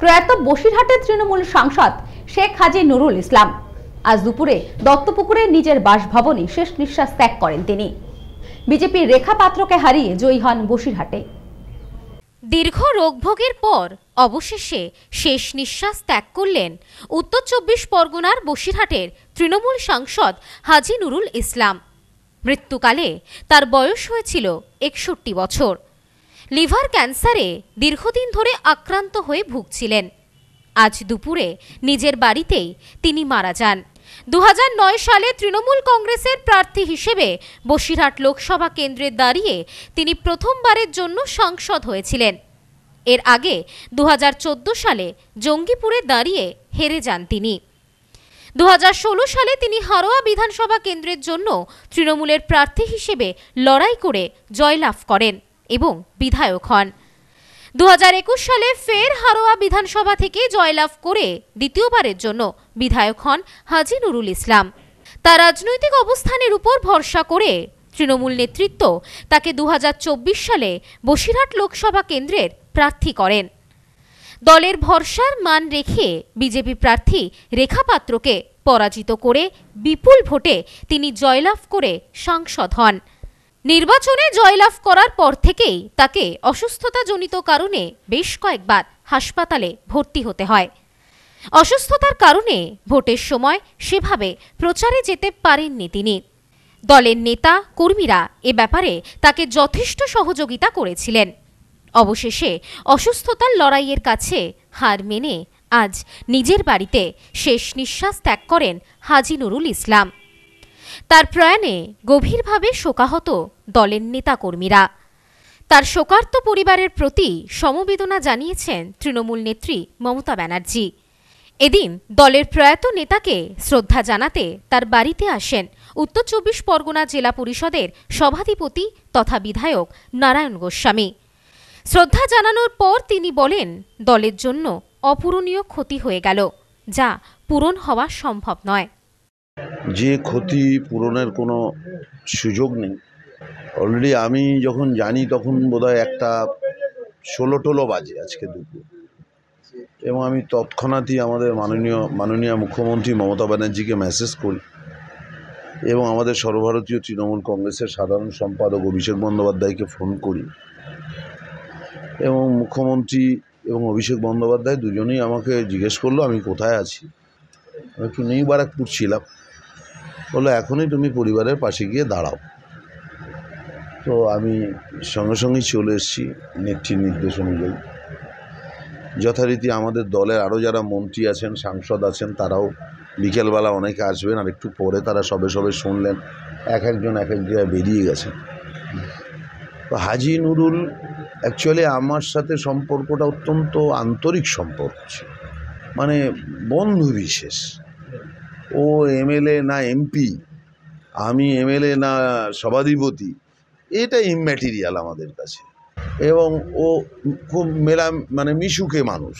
প্রয়াত বসিরহাটের তৃণমূল সাংসদ শেখ হাজি নুরুল ইসলাম আজ দুপুরে দত্তপুকুরে নিজের বাসভবনে শেষ নিঃশ্বাস ত্যাগ করেন তিনি বিজেপির রেখা পাত্রকে হারিয়ে জয়ী হন বসিরহাটে দীর্ঘ রোগভোগের পর অবশেষে শেষ নিঃশ্বাস ত্যাগ করলেন উত্তর চব্বিশ পরগনার বসিরহাটের তৃণমূল সাংসদ হাজি নুরুল ইসলাম মৃত্যুকালে তার বয়স হয়েছিল একষট্টি বছর লিভার ক্যান্সারে দীর্ঘদিন ধরে আক্রান্ত হয়ে ভুগছিলেন আজ দুপুরে নিজের বাড়িতেই তিনি মারা যান দু সালে তৃণমূল কংগ্রেসের প্রার্থী হিসেবে বসিরহাট লোকসভা কেন্দ্রে দাঁড়িয়ে তিনি প্রথমবারের জন্য সংসদ হয়েছিলেন এর আগে দু সালে জঙ্গিপুরে দাঁড়িয়ে হেরে যান তিনি দু সালে তিনি হারোয়া বিধানসভা কেন্দ্রের জন্য তৃণমূলের প্রার্থী হিসেবে লড়াই করে জয়লাভ করেন এবং বিধায়ক হন দু সালে ফের হারোয়া বিধানসভা থেকে জয়লাভ করে দ্বিতীয়বারের জন্য বিধায়ক হন হাজি নুরুল ইসলাম তার রাজনৈতিক অবস্থানের উপর ভরসা করে তৃণমূল নেতৃত্ব তাকে দু সালে বসিরহাট লোকসভা কেন্দ্রের প্রার্থী করেন দলের ভরসার মান রেখে বিজেপি প্রার্থী রেখা পাত্রকে পরাজিত করে বিপুল ভোটে তিনি জয়লাভ করে সাংসদ হন নির্বাচনে জয়লাভ করার পর থেকেই তাকে অসুস্থতাজনিত কারণে বেশ কয়েকবার হাসপাতালে ভর্তি হতে হয় অসুস্থতার কারণে ভোটের সময় সেভাবে প্রচারে যেতে পারেননি তিনি দলের নেতা কর্মীরা এ ব্যাপারে তাকে যথেষ্ট সহযোগিতা করেছিলেন অবশেষে অসুস্থতার লড়াইয়ের কাছে হার মেনে আজ নিজের বাড়িতে শেষ নিঃশ্বাস ত্যাগ করেন হাজি নুরুল ইসলাম তার প্রয়াণে গভীরভাবে শোকাহত দলের নেতাকর্মীরা তার শোকার্ত পরিবারের প্রতি সমবেদনা জানিয়েছেন তৃণমূল নেত্রী মমতা ব্যানার্জি এদিন দলের প্রয়াত নেতাকে শ্রদ্ধা জানাতে তার বাড়িতে আসেন উত্তর চব্বিশ পরগনা জেলা পরিষদের সভাধিপতি তথা বিধায়ক নারায়ণ গোস্বামী শ্রদ্ধা জানানোর পর তিনি বলেন দলের জন্য অপূরণীয় ক্ষতি হয়ে গেল যা পূরণ হওয়া সম্ভব নয় যে ক্ষতি পূরণের কোনো সুযোগ নেই অলরেডি আমি যখন জানি তখন বোধহয় একটা ষোলো টোলো বাজে আজকে দুপুর এবং আমি তৎক্ষণাৎই আমাদের মাননীয় মাননীয় মুখ্যমন্ত্রী মমতা ব্যানার্জিকে মেসেজ করি এবং আমাদের সর্বভারতীয় তৃণমূল কংগ্রেসের সাধারণ সম্পাদক অভিষেক বন্দ্যোপাধ্যায়কে ফোন করি এবং মুখ্যমন্ত্রী এবং অভিষেক বন্দ্যোপাধ্যায় দুজনেই আমাকে জিজ্ঞেস করলো আমি কোথায় আছি আমি একটু নিউ বারাকপুর ছিলাম বললো এখনই তুমি পরিবারের পাশে গিয়ে দাঁড়াও তো আমি সঙ্গে সঙ্গেই চলে এসেছি নেত্রীর নির্দেশ অনুযায়ী যথারীতি আমাদের দলের আরও যারা মন্ত্রী আছেন সাংসদ আছেন তারাও বিকেলবেলা অনেকে আসবেন আর একটু পরে তারা সবে সবে শুনলেন এক একজন এক এক জায়গায় বেরিয়ে গেছেন তো হাজি নুরুল অ্যাকচুয়ালি আমার সাথে সম্পর্কটা অত্যন্ত আন্তরিক সম্পর্ক মানে বন্ধু বিশেষ ও এমএলএ না এমপি আমি এমএলএ না সভাধিপতি এটা ইম্যাটেরিয়াল আমাদের কাছে এবং ও খুব মেলা মানে মিশুকে মানুষ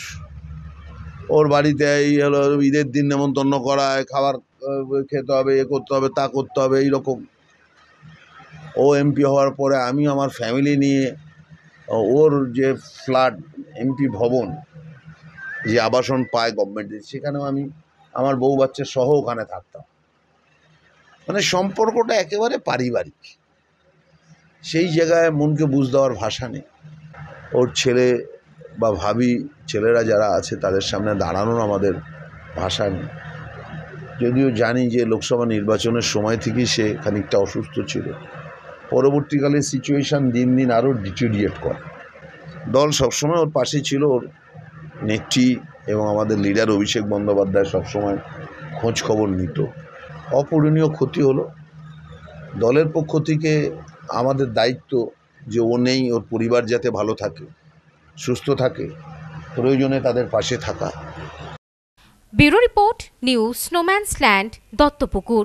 ওর বাড়িতে এই হলো ঈদের দিন নেমন্তন্ন করায় খাবার খেতে হবে এ করতে হবে তা করতে হবে এইরকম ও এমপি হওয়ার পরে আমি আমার ফ্যামিলি নিয়ে ওর যে ফ্ল্যাট এমপি ভবন যে আবাসন পায় গভর্নমেন্টের সেখানেও আমি আমার বউ বাচ্চা সহ ওখানে থাকতাম মানে সম্পর্কটা একেবারে পারিবারিক সেই জায়গায় মনকে বুঝ দেওয়ার ভাষা নেই ওর ছেলে বা ভাবি ছেলেরা যারা আছে তাদের সামনে দাঁড়ানোর আমাদের ভাষা নেই যদিও জানি যে লোকসভা নির্বাচনের সময় থেকেই সে খানিকটা অসুস্থ ছিল পরবর্তীকালে সিচুয়েশান দিন দিন আরও ডিটিরিয়েট করে দল সবসময় ওর পাশে ছিল ওর নেত্রী এবং আমাদের লিডার অভিষেক বন্দ্যোপাধ্যায় সবসময় খোঁজ খবর নিত অপূরণীয় ক্ষতি হলো দলের পক্ষ থেকে আমাদের দায়িত্ব যে ও নেই ওর পরিবার যাতে ভালো থাকে সুস্থ থাকে প্রয়োজনে তাদের পাশে থাকা bureau report news snowman's land Duttapukur